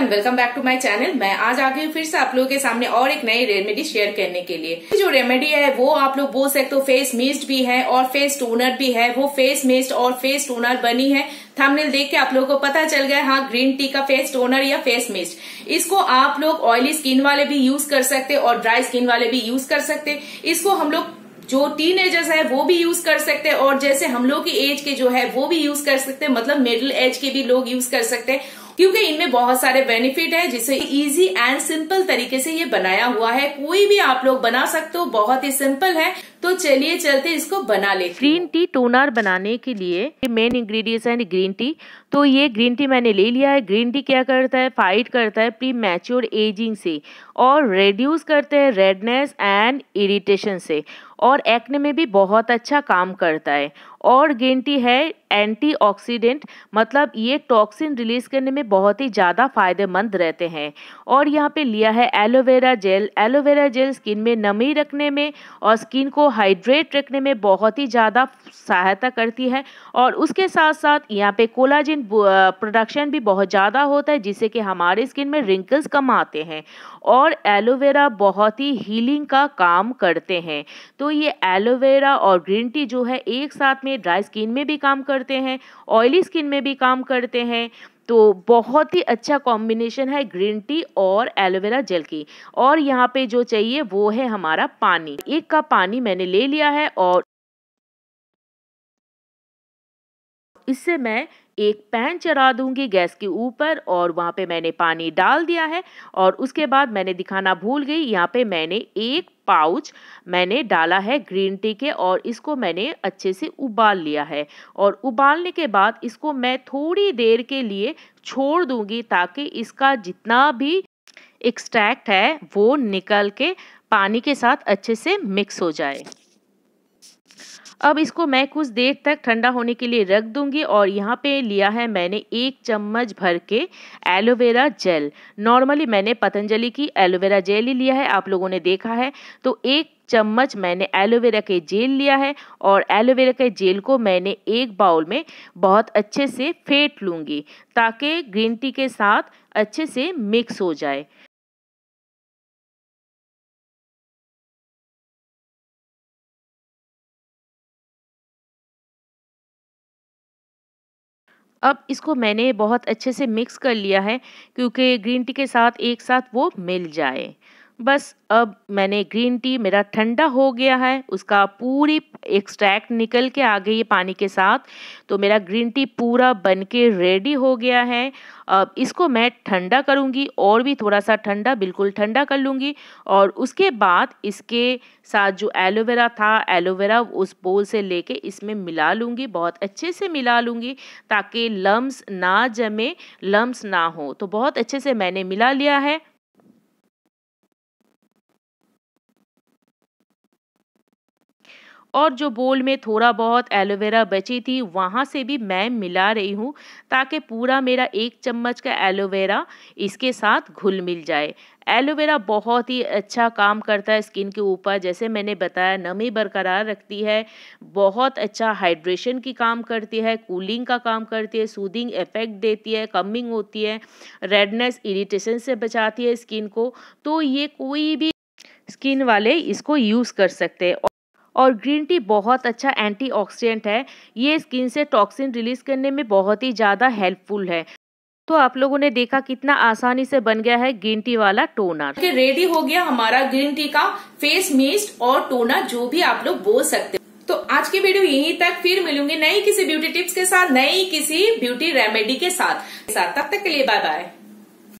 everyone welcome back to my channel मैं आज आ गई फिर से आप लोगों के सामने और एक नई रेमेडी शेयर करने के लिए जो रेमेडी है वो आप लोग बोल सकते हो फेस मिस्ट भी है और फेस टोनर भी है वो फेस मिस्ट और फेस टोनर बनी है थंबनेल देख के आप लोगों को पता चल गया हाँ ग्रीन टी का फेस टोनर या फेस मिस्ट इसको आप लोग ऑयली स्किन वाले भी यूज कर सकते और ड्राई स्किन वाले भी यूज कर सकते इसको हम लोग जो टीन एजर्स है वो भी यूज कर सकते हैं और जैसे हम लोग की एज के जो है वो भी यूज कर सकते हैं मतलब मिडिल एज के भी लोग यूज कर सकते हैं क्योंकि इनमें बहुत सारे बेनिफिट है जिसे इजी एंड सिंपल तरीके से ये बनाया हुआ है कोई भी आप लोग बना सकते हो बहुत ही सिंपल है तो चलिए चलते इसको बना ले ग्रीन टी टोनर बनाने के लिए मेन इंग्रेडिएंट्स है ग्रीन टी तो ये ग्रीन टी मैंने ले लिया है ग्रीन टी क्या करता है फाइट करता है प्री मैच्योर एजिंग से और रेड्यूस करते हैं रेडनेस एंड इरिटेशन से और एक्ने में भी बहुत अच्छा काम करता है और ग्रीन टी है एंटीऑक्सीडेंट मतलब ये टॉक्सिन रिलीज करने में बहुत ही ज़्यादा फायदेमंद रहते हैं और यहाँ पे लिया है aloe vera gel aloe vera gel skin में नमी रखने में और स्किन को हाइड्रेट रखने में बहुत ही ज़्यादा सहायता करती है और उसके साथ साथ यहाँ पे कोलाजिन प्रोडक्शन भी बहुत ज़्यादा होता है जिससे कि हमारे स्किन में रिंकल्स कम आते हैं और एलोवेरा बहुत ही हीलिंग का काम करते हैं तो ये एलोवेरा और ग्रीन टी जो है एक साथ में ड्राई स्किन में भी काम करते हैं ऑयली स्किन में भी काम करते हैं तो बहुत ही अच्छा कॉम्बिनेशन है ग्रीन टी और एलोवेरा जेल की और यहाँ पे जो चाहिए वो है हमारा पानी एक कप पानी मैंने ले लिया है और इससे मैं एक पैन चढ़ा दूंगी गैस के ऊपर और वहाँ पे मैंने पानी डाल दिया है और उसके बाद मैंने दिखाना भूल गई यहाँ पे मैंने एक पाउच मैंने डाला है ग्रीन टी के और इसको मैंने अच्छे से उबाल लिया है और उबालने के बाद इसको मैं थोड़ी देर के लिए छोड़ दूंगी ताकि इसका जितना भी एक्सट्रैक्ट है वो निकल के पानी के साथ अच्छे से मिक्स हो जाए अब इसको मैं कुछ देर तक ठंडा होने के लिए रख दूंगी और यहाँ पे लिया है मैंने एक चम्मच भर के एलोवेरा जेल नॉर्मली मैंने पतंजलि की एलोवेरा जेल ही लिया है आप लोगों ने देखा है तो एक चम्मच मैंने एलोवेरा के जेल लिया है और एलोवेरा के जेल को मैंने एक बाउल में बहुत अच्छे से फेंट लूँगी ताकि ग्रीन टी के साथ अच्छे से मिक्स हो जाए अब इसको मैंने बहुत अच्छे से मिक्स कर लिया है क्योंकि ग्रीन टी के साथ एक साथ वो मिल जाए बस अब मैंने ग्रीन टी मेरा ठंडा हो गया है उसका पूरी एक्सट्रैक्ट निकल के आ गई है पानी के साथ तो मेरा ग्रीन टी पूरा बन के रेडी हो गया है अब इसको मैं ठंडा करूँगी और भी थोड़ा सा ठंडा बिल्कुल ठंडा कर लूँगी और उसके बाद इसके साथ जो एलोवेरा था एलोवेरा उस बोल से लेके इसमें मिला लूँगी बहुत अच्छे से मिला लूँगी ताकि लम्स ना जमे लम्स ना हो तो बहुत अच्छे से मैंने मिला लिया है और जो बोल में थोड़ा बहुत एलोवेरा बची थी वहाँ से भी मैं मिला रही हूँ ताकि पूरा मेरा एक चम्मच का एलोवेरा इसके साथ घुल मिल जाए एलोवेरा बहुत ही अच्छा काम करता है स्किन के ऊपर जैसे मैंने बताया नमी बरकरार रखती है बहुत अच्छा हाइड्रेशन की काम करती है कूलिंग का काम करती है सूदिंग इफेक्ट देती है कमिंग होती है रेडनेस इरिटेशन से बचाती है स्किन को तो ये कोई भी स्किन वाले इसको यूज़ कर सकते हैं और ग्रीन टी बहुत अच्छा एंटीऑक्सीडेंट है ये स्किन से टॉक्सिन रिलीज करने में बहुत ही ज़्यादा हेल्पफुल है तो आप लोगों ने देखा कितना आसानी से बन गया है ग्रीन टी वाला टोनर okay, रेडी हो गया हमारा ग्रीन टी का फेस मिस्ट और टोनर जो भी आप लोग बोल सकते तो आज की वीडियो यहीं तक फिर मिलूंगी नई किसी ब्यूटी टिप्स के साथ नई किसी ब्यूटी रेमेडी के साथ तब तक, तक के लिए बाय बाय